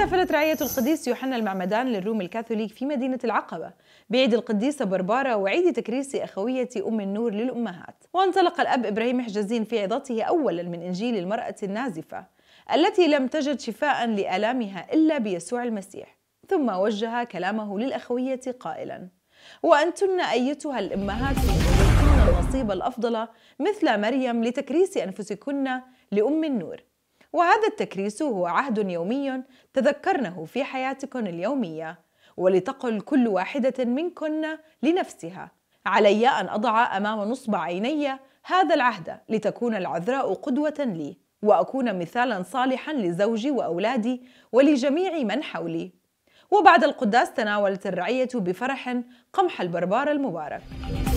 احتفلت رعية القديس يوحنا المعمدان للروم الكاثوليك في مدينة العقبة بعيد القديسة بربارة وعيد تكريس أخوية أم النور للأمهات وانطلق الأب إبراهيم حجازين في عظته أولا من إنجيل المرأة النازفة التي لم تجد شفاء لآلامها إلا بيسوع المسيح ثم وجه كلامه للأخوية قائلا وأنتن أيتها الأمهات يملكن النصيب الأفضل مثل مريم لتكريس أنفسكن لأم النور وهذا التكريس هو عهد يومي تذكرنه في حياتكن اليومية ولتقل كل واحدة منكن لنفسها علي أن أضع أمام نصب عيني هذا العهد لتكون العذراء قدوة لي وأكون مثالا صالحا لزوجي وأولادي ولجميع من حولي وبعد القداس تناولت الرعية بفرح قمح البربار المبارك